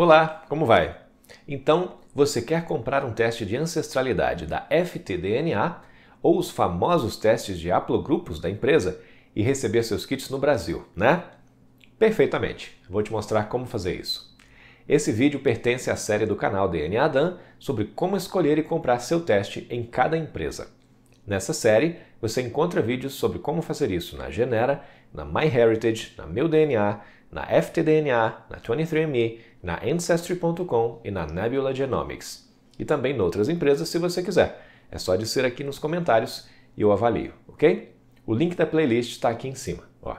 Olá, como vai? Então, você quer comprar um teste de ancestralidade da FTDNA ou os famosos testes de haplogrupos da empresa e receber seus kits no Brasil, né? Perfeitamente. Vou te mostrar como fazer isso. Esse vídeo pertence à série do canal DNA Dan sobre como escolher e comprar seu teste em cada empresa. Nessa série, você encontra vídeos sobre como fazer isso na Genera, na MyHeritage, na meuDNA, na FTDNA, na 23andMe na Ancestry.com e na Nebula Genomics. E também noutras empresas, se você quiser. É só dizer aqui nos comentários e eu avalio, ok? O link da playlist está aqui em cima. Ó.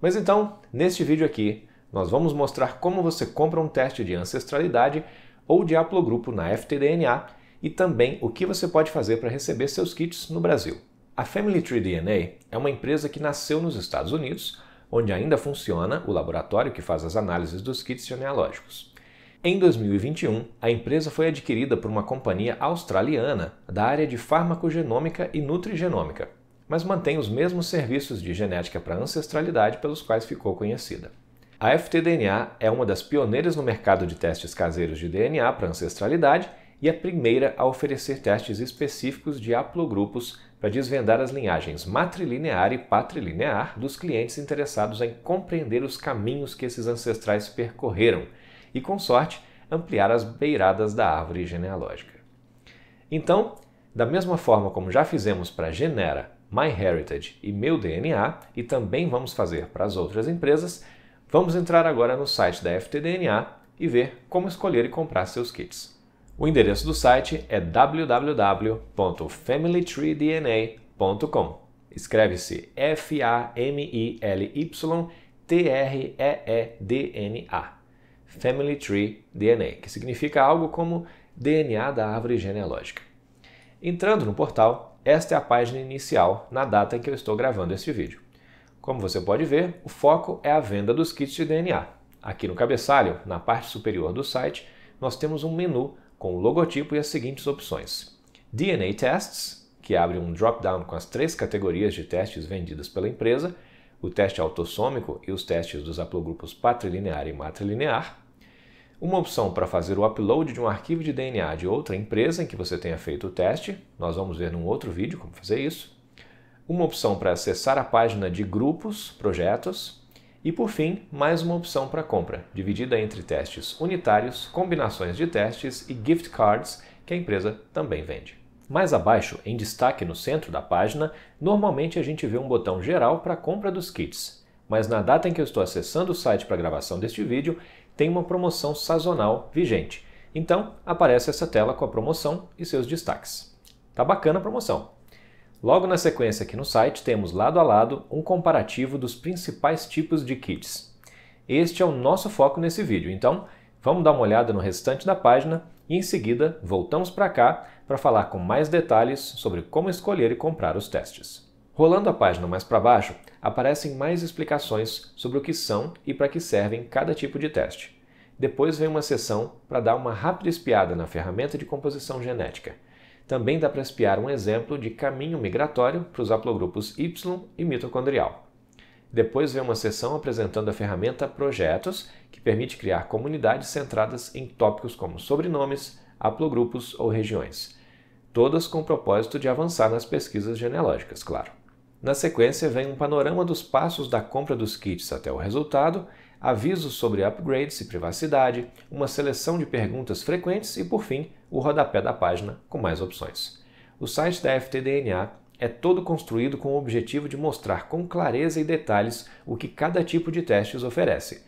Mas então, neste vídeo aqui, nós vamos mostrar como você compra um teste de ancestralidade ou de haplogrupo na FTDNA e também o que você pode fazer para receber seus kits no Brasil. A Family Tree DNA é uma empresa que nasceu nos Estados Unidos onde ainda funciona o laboratório que faz as análises dos kits genealógicos. Em 2021, a empresa foi adquirida por uma companhia australiana da área de farmacogenômica e nutrigenômica, mas mantém os mesmos serviços de genética para ancestralidade pelos quais ficou conhecida. A FTDNA é uma das pioneiras no mercado de testes caseiros de DNA para ancestralidade e é a primeira a oferecer testes específicos de haplogrupos para desvendar as linhagens matrilinear e patrilinear dos clientes interessados em compreender os caminhos que esses ancestrais percorreram e, com sorte, ampliar as beiradas da árvore genealógica. Então, da mesma forma como já fizemos para Genera, MyHeritage e Meu DNA, e também vamos fazer para as outras empresas, vamos entrar agora no site da FTDNA e ver como escolher e comprar seus kits. O endereço do site é www.familytreedna.com. Escreve-se F-A-M-I-L-Y-T-R-E-E-D-N-A. Family Tree DNA, que significa algo como DNA da árvore genealógica. Entrando no portal, esta é a página inicial na data em que eu estou gravando este vídeo. Como você pode ver, o foco é a venda dos kits de DNA. Aqui no cabeçalho, na parte superior do site, nós temos um menu com o logotipo e as seguintes opções: DNA Tests, que abre um drop-down com as três categorias de testes vendidas pela empresa, o teste autossômico e os testes dos haplogrupos patrilinear e matrilinear, uma opção para fazer o upload de um arquivo de DNA de outra empresa em que você tenha feito o teste, nós vamos ver num outro vídeo como fazer isso, uma opção para acessar a página de grupos, projetos, e por fim, mais uma opção para compra, dividida entre testes unitários, combinações de testes e gift cards, que a empresa também vende. Mais abaixo, em destaque no centro da página, normalmente a gente vê um botão geral para compra dos kits, mas na data em que eu estou acessando o site para gravação deste vídeo, tem uma promoção sazonal vigente. Então, aparece essa tela com a promoção e seus destaques. Tá bacana a promoção, Logo na sequência aqui no site temos lado a lado um comparativo dos principais tipos de kits. Este é o nosso foco nesse vídeo, então vamos dar uma olhada no restante da página e em seguida voltamos para cá para falar com mais detalhes sobre como escolher e comprar os testes. Rolando a página mais para baixo, aparecem mais explicações sobre o que são e para que servem cada tipo de teste. Depois vem uma seção para dar uma rápida espiada na ferramenta de composição genética. Também dá para espiar um exemplo de caminho migratório para os haplogrupos Y e mitocondrial. Depois vem uma sessão apresentando a ferramenta Projetos, que permite criar comunidades centradas em tópicos como sobrenomes, haplogrupos ou regiões. Todas com o propósito de avançar nas pesquisas genealógicas, claro. Na sequência, vem um panorama dos passos da compra dos kits até o resultado, avisos sobre upgrades e privacidade, uma seleção de perguntas frequentes e, por fim, o rodapé da página com mais opções. O site da FTDNA é todo construído com o objetivo de mostrar com clareza e detalhes o que cada tipo de testes oferece,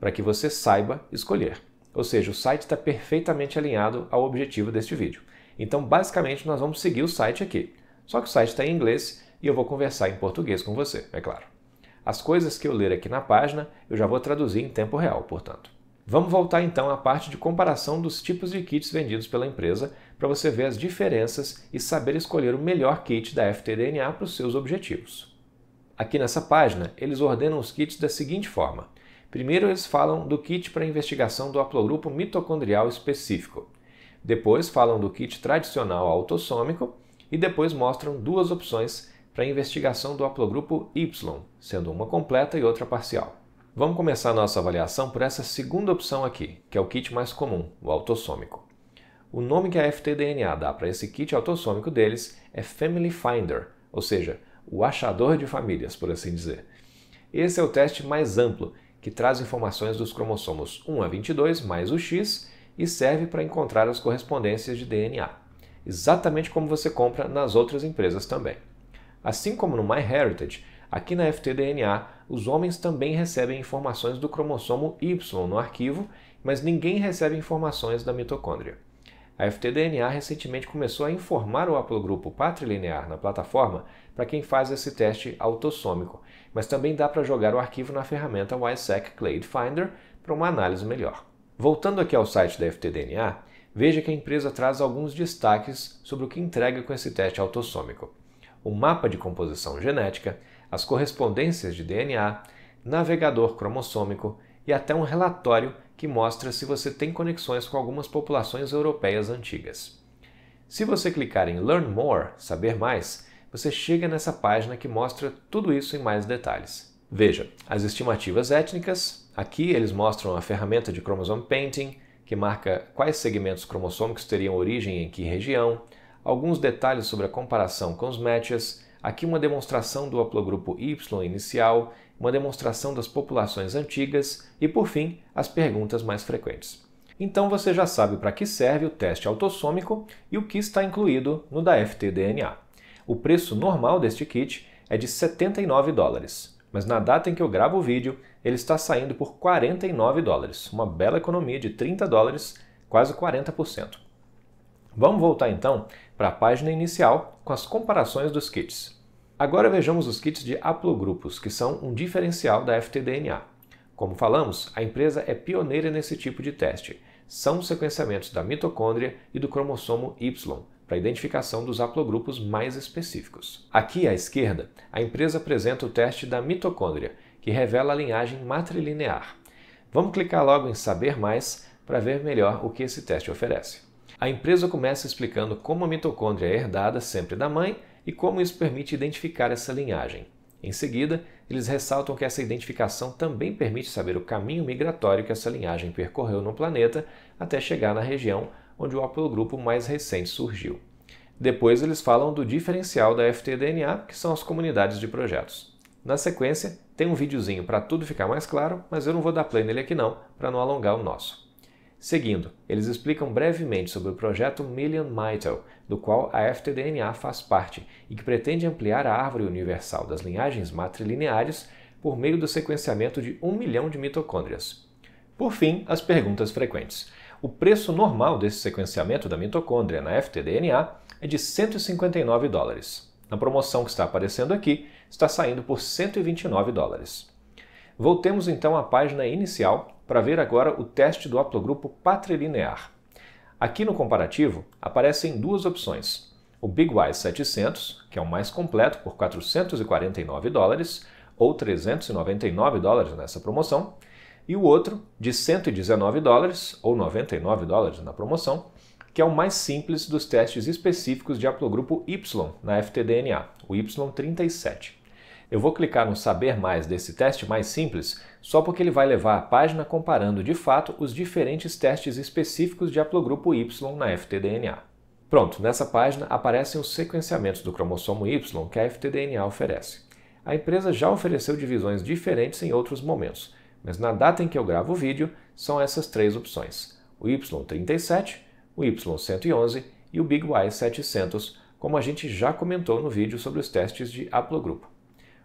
para que você saiba escolher. Ou seja, o site está perfeitamente alinhado ao objetivo deste vídeo. Então, basicamente, nós vamos seguir o site aqui. Só que o site está em inglês e eu vou conversar em português com você, é claro. As coisas que eu ler aqui na página eu já vou traduzir em tempo real, portanto. Vamos voltar então à parte de comparação dos tipos de kits vendidos pela empresa para você ver as diferenças e saber escolher o melhor kit da FTDNA para os seus objetivos. Aqui nessa página, eles ordenam os kits da seguinte forma. Primeiro, eles falam do kit para investigação do haplogrupo mitocondrial específico. Depois, falam do kit tradicional autossômico e depois mostram duas opções para a investigação do haplogrupo Y, sendo uma completa e outra parcial. Vamos começar nossa avaliação por essa segunda opção aqui, que é o kit mais comum, o autossômico. O nome que a FTDNA dá para esse kit autossômico deles é Family Finder, ou seja, o achador de famílias, por assim dizer. Esse é o teste mais amplo, que traz informações dos cromossomos 1 a 22 mais o X e serve para encontrar as correspondências de DNA, exatamente como você compra nas outras empresas também. Assim como no MyHeritage, aqui na FTDNA, os homens também recebem informações do cromossomo Y no arquivo, mas ninguém recebe informações da mitocôndria. A FTDNA recentemente começou a informar o haplogrupo patrilinear na plataforma para quem faz esse teste autossômico, mas também dá para jogar o arquivo na ferramenta YSEC Clade Finder para uma análise melhor. Voltando aqui ao site da FTDNA, veja que a empresa traz alguns destaques sobre o que entrega com esse teste autossômico o mapa de composição genética, as correspondências de DNA, navegador cromossômico e até um relatório que mostra se você tem conexões com algumas populações europeias antigas. Se você clicar em Learn More, saber mais, você chega nessa página que mostra tudo isso em mais detalhes. Veja, as estimativas étnicas, aqui eles mostram a ferramenta de Chromosome Painting, que marca quais segmentos cromossômicos teriam origem em que região, Alguns detalhes sobre a comparação com os matches, aqui uma demonstração do haplogrupo Y inicial, uma demonstração das populações antigas e, por fim, as perguntas mais frequentes. Então você já sabe para que serve o teste autossômico e o que está incluído no da FTDNA. O preço normal deste kit é de 79 dólares, mas na data em que eu gravo o vídeo, ele está saindo por 49 dólares, uma bela economia de 30 dólares, quase 40%. Vamos voltar então para a página inicial com as comparações dos kits. Agora vejamos os kits de haplogrupos, que são um diferencial da FTDNA. Como falamos, a empresa é pioneira nesse tipo de teste. São sequenciamentos da mitocôndria e do cromossomo Y, para identificação dos haplogrupos mais específicos. Aqui à esquerda, a empresa apresenta o teste da mitocôndria, que revela a linhagem matrilinear. Vamos clicar logo em Saber Mais para ver melhor o que esse teste oferece. A empresa começa explicando como a mitocôndria é herdada sempre da mãe e como isso permite identificar essa linhagem. Em seguida, eles ressaltam que essa identificação também permite saber o caminho migratório que essa linhagem percorreu no planeta até chegar na região onde o haplogrupo mais recente surgiu. Depois, eles falam do diferencial da FTDNA, que são as comunidades de projetos. Na sequência, tem um videozinho para tudo ficar mais claro, mas eu não vou dar play nele aqui não, para não alongar o nosso. Seguindo, eles explicam brevemente sobre o projeto Million Mitel, do qual a FTDNA faz parte e que pretende ampliar a árvore universal das linhagens matrilineares por meio do sequenciamento de um milhão de mitocôndrias. Por fim, as perguntas frequentes. O preço normal desse sequenciamento da mitocôndria na FTDNA é de 159 dólares. Na promoção que está aparecendo aqui, está saindo por 129 dólares. Voltemos então à página inicial para ver agora o teste do haplogrupo patrilinear. Aqui no comparativo aparecem duas opções, o Big Y 700, que é o mais completo por 449 dólares, ou 399 dólares nessa promoção, e o outro de 119 dólares, ou 99 dólares na promoção, que é o mais simples dos testes específicos de haplogrupo Y na FTDNA, o Y37. Eu vou clicar no saber mais desse teste mais simples, só porque ele vai levar a página comparando de fato os diferentes testes específicos de haplogrupo Y na FTDNA. Pronto, nessa página aparecem os sequenciamentos do cromossomo Y que a FTDNA oferece. A empresa já ofereceu divisões diferentes em outros momentos, mas na data em que eu gravo o vídeo são essas três opções: o Y37, o Y111 e o Big Y700, como a gente já comentou no vídeo sobre os testes de haplogrupo.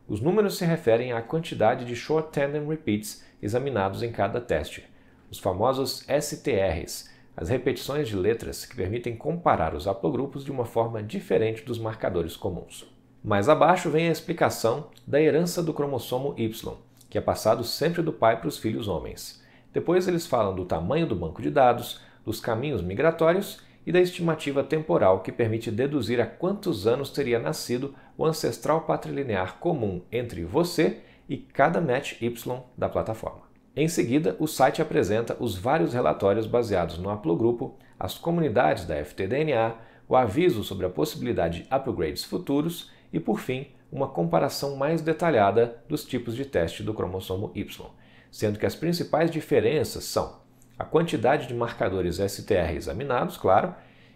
Os números se referem à quantidade de short tandem repeats examinados em cada teste, os famosos STRs, as repetições de letras que permitem comparar os haplogrupos de uma forma diferente dos marcadores comuns. Mais abaixo vem a explicação da herança do cromossomo Y, que é passado sempre do pai para os filhos homens. Depois eles falam do tamanho do banco de dados, dos caminhos migratórios e da estimativa temporal, que permite deduzir há quantos anos teria nascido o ancestral patrilinear comum entre você e cada match Y da plataforma. Em seguida, o site apresenta os vários relatórios baseados no haplogrupo, as comunidades da FTDNA, o aviso sobre a possibilidade de upgrades futuros e, por fim, uma comparação mais detalhada dos tipos de teste do cromossomo Y, sendo que as principais diferenças são a quantidade de marcadores STR examinados, claro,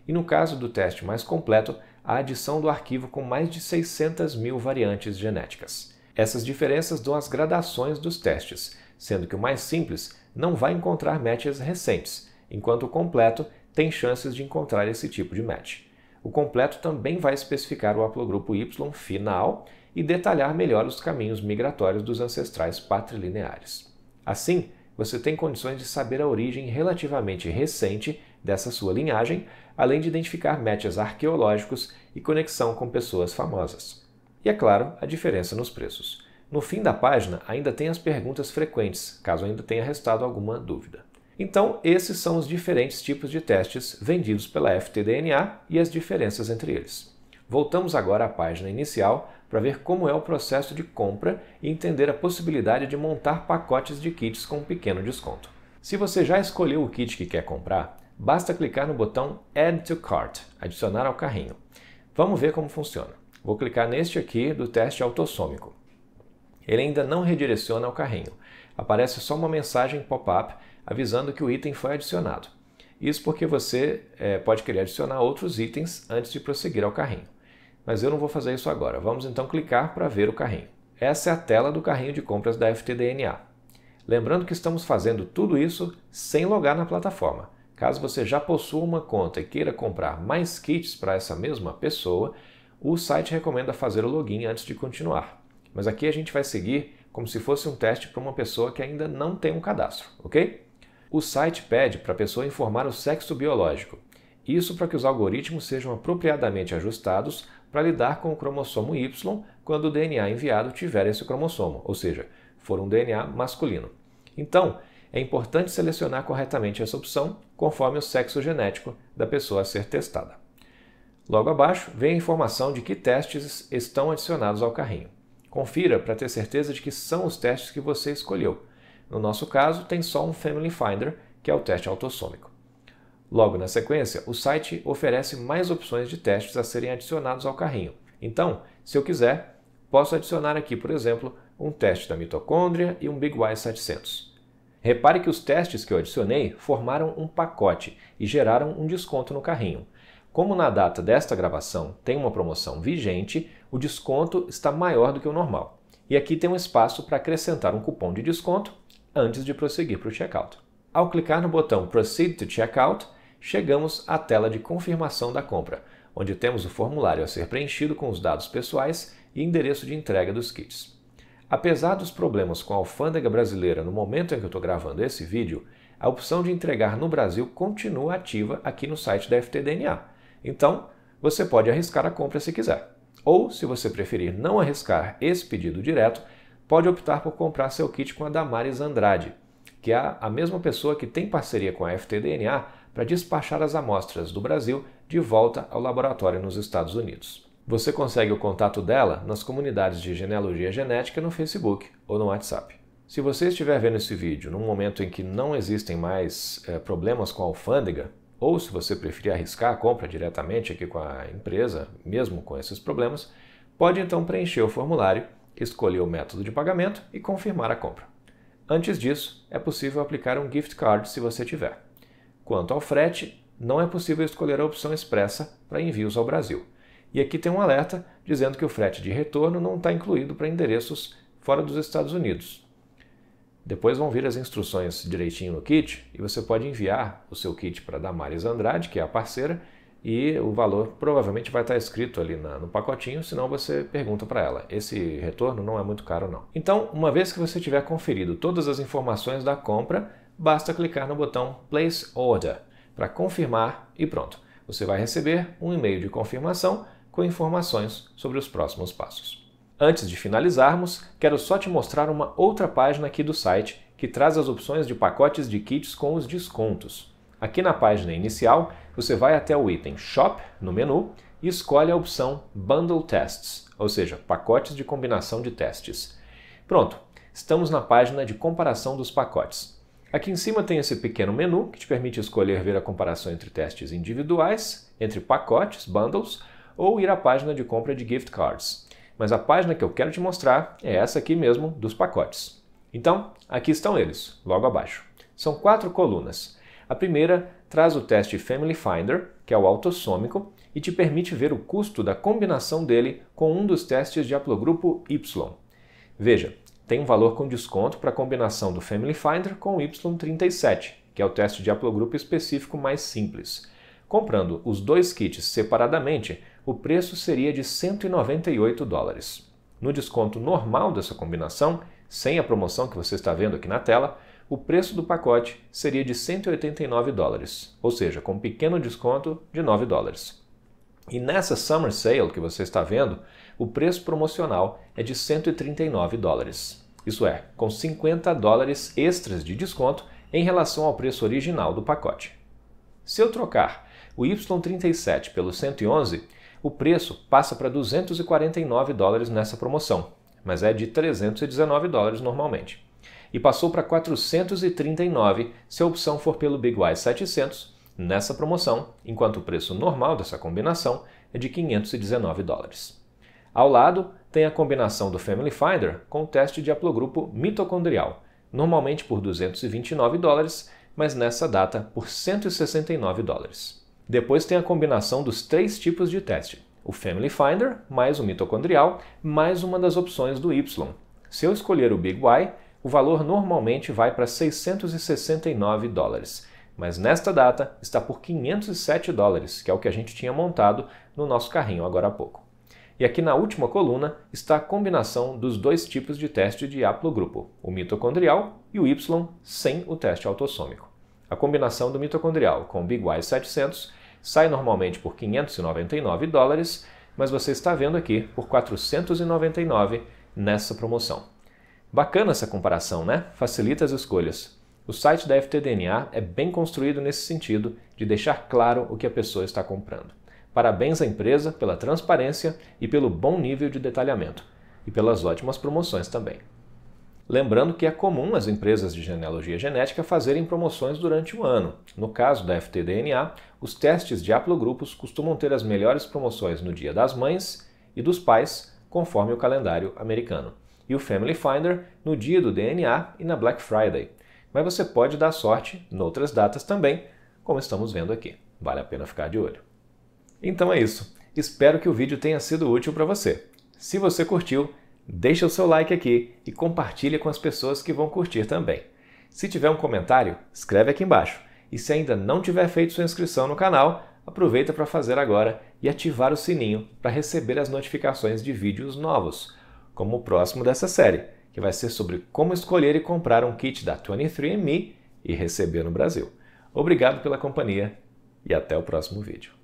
e no caso do teste mais completo, a adição do arquivo com mais de 600 mil variantes genéticas. Essas diferenças dão as gradações dos testes, sendo que o mais simples não vai encontrar matches recentes, enquanto o completo tem chances de encontrar esse tipo de match. O completo também vai especificar o haplogrupo Y final e detalhar melhor os caminhos migratórios dos ancestrais patrilineares. Assim, você tem condições de saber a origem relativamente recente dessa sua linhagem, além de identificar matches arqueológicos e conexão com pessoas famosas. E é claro, a diferença nos preços. No fim da página ainda tem as perguntas frequentes, caso ainda tenha restado alguma dúvida. Então, esses são os diferentes tipos de testes vendidos pela FTDNA e as diferenças entre eles. Voltamos agora à página inicial para ver como é o processo de compra e entender a possibilidade de montar pacotes de kits com um pequeno desconto. Se você já escolheu o kit que quer comprar, basta clicar no botão Add to Cart adicionar ao carrinho. Vamos ver como funciona. Vou clicar neste aqui do teste autossômico. Ele ainda não redireciona ao carrinho. Aparece só uma mensagem pop-up avisando que o item foi adicionado. Isso porque você é, pode querer adicionar outros itens antes de prosseguir ao carrinho mas eu não vou fazer isso agora. Vamos então clicar para ver o carrinho. Essa é a tela do carrinho de compras da FTDNA. Lembrando que estamos fazendo tudo isso sem logar na plataforma. Caso você já possua uma conta e queira comprar mais kits para essa mesma pessoa, o site recomenda fazer o login antes de continuar. Mas aqui a gente vai seguir como se fosse um teste para uma pessoa que ainda não tem um cadastro, ok? O site pede para a pessoa informar o sexo biológico. Isso para que os algoritmos sejam apropriadamente ajustados para lidar com o cromossomo Y quando o DNA enviado tiver esse cromossomo, ou seja, for um DNA masculino. Então, é importante selecionar corretamente essa opção conforme o sexo genético da pessoa a ser testada. Logo abaixo, vem a informação de que testes estão adicionados ao carrinho. Confira para ter certeza de que são os testes que você escolheu. No nosso caso, tem só um Family Finder, que é o teste autossômico. Logo na sequência, o site oferece mais opções de testes a serem adicionados ao carrinho. Então, se eu quiser, posso adicionar aqui, por exemplo, um teste da mitocôndria e um Big Y 700. Repare que os testes que eu adicionei formaram um pacote e geraram um desconto no carrinho. Como na data desta gravação tem uma promoção vigente, o desconto está maior do que o normal. E aqui tem um espaço para acrescentar um cupom de desconto antes de prosseguir para o checkout. Ao clicar no botão Proceed to Checkout, chegamos à tela de confirmação da compra, onde temos o formulário a ser preenchido com os dados pessoais e endereço de entrega dos kits. Apesar dos problemas com a alfândega brasileira no momento em que eu estou gravando esse vídeo, a opção de entregar no Brasil continua ativa aqui no site da FTDNA. Então, você pode arriscar a compra se quiser. Ou, se você preferir não arriscar esse pedido direto, pode optar por comprar seu kit com a Damares Andrade, que é a mesma pessoa que tem parceria com a FTDNA para despachar as amostras do Brasil de volta ao laboratório nos Estados Unidos. Você consegue o contato dela nas comunidades de genealogia genética no Facebook ou no WhatsApp. Se você estiver vendo esse vídeo num momento em que não existem mais é, problemas com a alfândega, ou se você preferir arriscar a compra diretamente aqui com a empresa, mesmo com esses problemas, pode então preencher o formulário, escolher o método de pagamento e confirmar a compra. Antes disso, é possível aplicar um gift card se você tiver. Quanto ao frete, não é possível escolher a opção expressa para envios ao Brasil. E aqui tem um alerta dizendo que o frete de retorno não está incluído para endereços fora dos Estados Unidos. Depois vão vir as instruções direitinho no kit e você pode enviar o seu kit para Damares Andrade, que é a parceira, e o valor provavelmente vai estar escrito ali na, no pacotinho, senão você pergunta para ela. Esse retorno não é muito caro não. Então, uma vez que você tiver conferido todas as informações da compra, basta clicar no botão Place Order para confirmar e pronto. Você vai receber um e-mail de confirmação com informações sobre os próximos passos. Antes de finalizarmos, quero só te mostrar uma outra página aqui do site que traz as opções de pacotes de kits com os descontos. Aqui na página inicial, você vai até o item Shop no menu e escolhe a opção Bundle Tests, ou seja, pacotes de combinação de testes. Pronto, estamos na página de comparação dos pacotes. Aqui em cima tem esse pequeno menu que te permite escolher ver a comparação entre testes individuais, entre pacotes, bundles, ou ir à página de compra de gift cards. Mas a página que eu quero te mostrar é essa aqui mesmo, dos pacotes. Então, aqui estão eles, logo abaixo. São quatro colunas. A primeira traz o teste Family Finder, que é o autossômico, e te permite ver o custo da combinação dele com um dos testes de haplogrupo Y. Veja, tem um valor com desconto para a combinação do Family Finder com o Y37, que é o teste de haplogrupo específico mais simples. Comprando os dois kits separadamente, o preço seria de 198 dólares. No desconto normal dessa combinação, sem a promoção que você está vendo aqui na tela, o preço do pacote seria de 189 dólares, ou seja, com um pequeno desconto de 9 dólares. E nessa Summer Sale que você está vendo, o preço promocional é de 139 dólares. Isso é, com 50 dólares extras de desconto em relação ao preço original do pacote. Se eu trocar o Y37 pelo 111, o preço passa para 249 dólares nessa promoção, mas é de 319 dólares normalmente. E passou para 439 se a opção for pelo Big Y 700 nessa promoção, enquanto o preço normal dessa combinação é de 519 dólares. Ao lado, tem a combinação do Family Finder com o teste de haplogrupo mitocondrial, normalmente por 229 dólares, mas nessa data por 169 dólares. Depois tem a combinação dos três tipos de teste: o Family Finder, mais o mitocondrial, mais uma das opções do Y. Se eu escolher o Big Y, o valor normalmente vai para 669 dólares, mas nesta data está por 507 dólares, que é o que a gente tinha montado no nosso carrinho agora há pouco. E aqui na última coluna está a combinação dos dois tipos de teste de haplogrupo, o mitocondrial e o Y sem o teste autossômico. A combinação do mitocondrial com o BYE 700 sai normalmente por 599 dólares, mas você está vendo aqui por 499 nessa promoção. Bacana essa comparação, né? Facilita as escolhas. O site da FTDNA é bem construído nesse sentido de deixar claro o que a pessoa está comprando. Parabéns à empresa pela transparência e pelo bom nível de detalhamento, e pelas ótimas promoções também. Lembrando que é comum as empresas de genealogia genética fazerem promoções durante o ano. No caso da FTDNA, os testes de haplogrupos costumam ter as melhores promoções no Dia das Mães e dos Pais, conforme o calendário americano, e o Family Finder no dia do DNA e na Black Friday. Mas você pode dar sorte noutras datas também, como estamos vendo aqui. Vale a pena ficar de olho. Então é isso. Espero que o vídeo tenha sido útil para você. Se você curtiu, deixa o seu like aqui e compartilha com as pessoas que vão curtir também. Se tiver um comentário, escreve aqui embaixo. E se ainda não tiver feito sua inscrição no canal, aproveita para fazer agora e ativar o sininho para receber as notificações de vídeos novos, como o próximo dessa série, que vai ser sobre como escolher e comprar um kit da 23andMe e receber no Brasil. Obrigado pela companhia e até o próximo vídeo.